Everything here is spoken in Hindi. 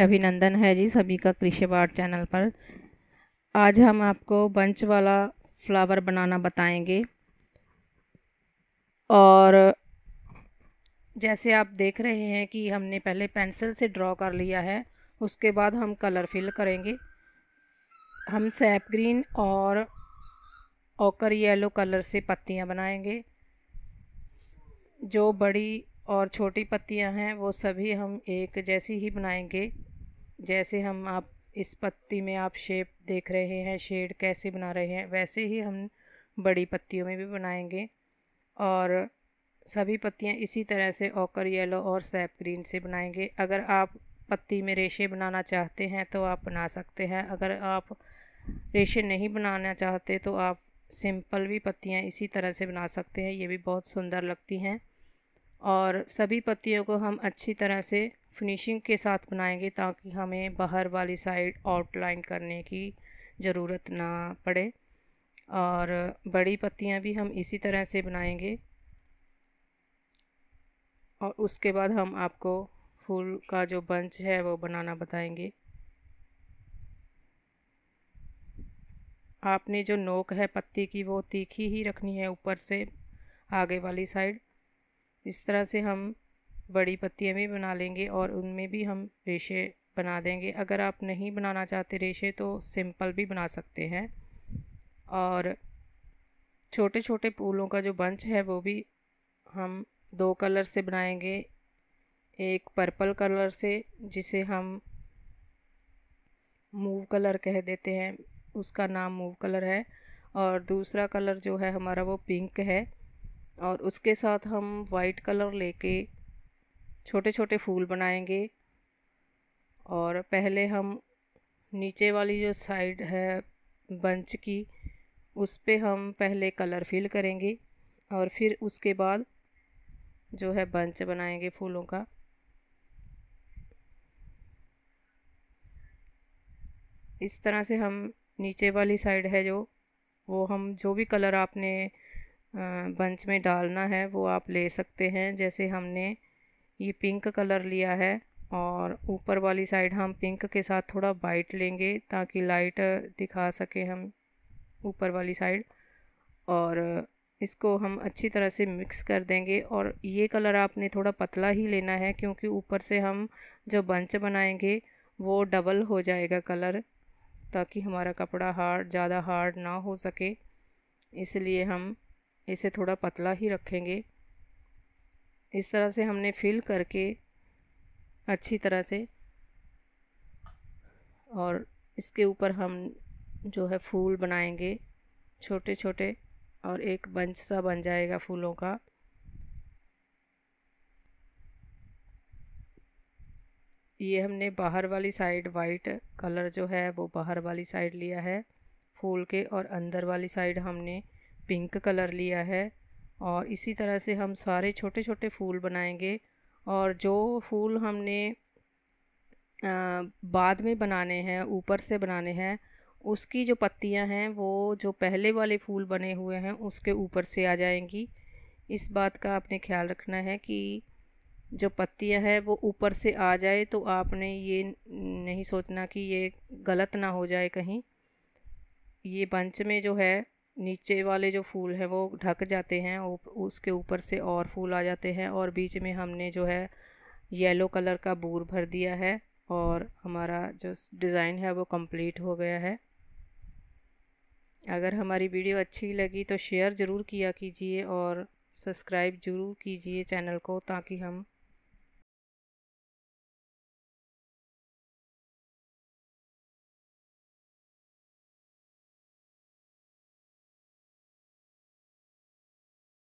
अभिनंदन है जी सभी का कृषि बाट चैनल पर आज हम आपको बंच वाला फ्लावर बनाना बताएंगे और जैसे आप देख रहे हैं कि हमने पहले पेंसिल से ड्रॉ कर लिया है उसके बाद हम कलर फिल करेंगे हम सैप ग्रीन और ओकर येलो कलर से पत्तियाँ बनाएंगे जो बड़ी और छोटी पत्तियां हैं वो सभी हम एक जैसी ही बनाएंगे जैसे हम आप इस पत्ती में आप शेप देख रहे हैं शेड कैसे बना रहे हैं वैसे ही हम बड़ी पत्तियों में भी बनाएंगे और सभी पत्तियां इसी तरह से ओकर येलो और सैप ग्रीन से बनाएंगे अगर आप पत्ती में रेशे बनाना चाहते हैं तो आप बना सकते हैं अगर आप रेशे नहीं बनाना चाहते तो आप सिंपल भी पत्तियां इसी तरह से बना सकते हैं ये भी बहुत सुंदर लगती हैं और सभी पत्तियों को हम अच्छी तरह से फिनिशिंग के साथ बनाएंगे ताकि हमें बाहर वाली साइड आउटलाइन करने की ज़रूरत ना पड़े और बड़ी पत्तियां भी हम इसी तरह से बनाएंगे और उसके बाद हम आपको फूल का जो बंच है वो बनाना बताएंगे आपने जो नोक है पत्ती की वो तीखी ही रखनी है ऊपर से आगे वाली साइड इस तरह से हम बड़ी पत्तियाँ भी बना लेंगे और उनमें भी हम रेशे बना देंगे अगर आप नहीं बनाना चाहते रेशे तो सिंपल भी बना सकते हैं और छोटे छोटे फूलों का जो बंच है वो भी हम दो कलर से बनाएंगे एक पर्पल कलर से जिसे हम मूव कलर कह देते हैं उसका नाम मूव कलर है और दूसरा कलर जो है हमारा वो पिंक है और उसके साथ हम वाइट कलर लेके छोटे छोटे फूल बनाएंगे और पहले हम नीचे वाली जो साइड है बंच की उस पर हम पहले कलर फिल करेंगे और फिर उसके बाद जो है बंच बनाएंगे फूलों का इस तरह से हम नीचे वाली साइड है जो वो हम जो भी कलर आपने बंच में डालना है वो आप ले सकते हैं जैसे हमने ये पिंक कलर लिया है और ऊपर वाली साइड हम पिंक के साथ थोड़ा वाइट लेंगे ताकि लाइट दिखा सके हम ऊपर वाली साइड और इसको हम अच्छी तरह से मिक्स कर देंगे और ये कलर आपने थोड़ा पतला ही लेना है क्योंकि ऊपर से हम जो बंच बनाएंगे वो डबल हो जाएगा कलर ताकि हमारा कपड़ा हार्ड ज़्यादा हार्ड ना हो सके इसलिए हम इसे थोड़ा पतला ही रखेंगे इस तरह से हमने फिल करके अच्छी तरह से और इसके ऊपर हम जो है फूल बनाएंगे छोटे छोटे और एक बंच सा बन जाएगा फूलों का ये हमने बाहर वाली साइड वाइट कलर जो है वो बाहर वाली साइड लिया है फूल के और अंदर वाली साइड हमने पिंक कलर लिया है और इसी तरह से हम सारे छोटे छोटे फूल बनाएंगे और जो फूल हमने आ, बाद में बनाने हैं ऊपर से बनाने हैं उसकी जो पत्तियां हैं वो जो पहले वाले फूल बने हुए हैं उसके ऊपर से आ जाएंगी इस बात का आपने ख्याल रखना है कि जो पत्तियां हैं वो ऊपर से आ जाए तो आपने ये नहीं सोचना कि ये गलत ना हो जाए कहीं ये बंच में जो है नीचे वाले जो फूल हैं वो ढक जाते हैं उसके ऊपर से और फूल आ जाते हैं और बीच में हमने जो है येलो कलर का बूर भर दिया है और हमारा जो डिज़ाइन है वो कंप्लीट हो गया है अगर हमारी वीडियो अच्छी लगी तो शेयर ज़रूर किया कीजिए और सब्सक्राइब ज़रूर कीजिए चैनल को ताकि हम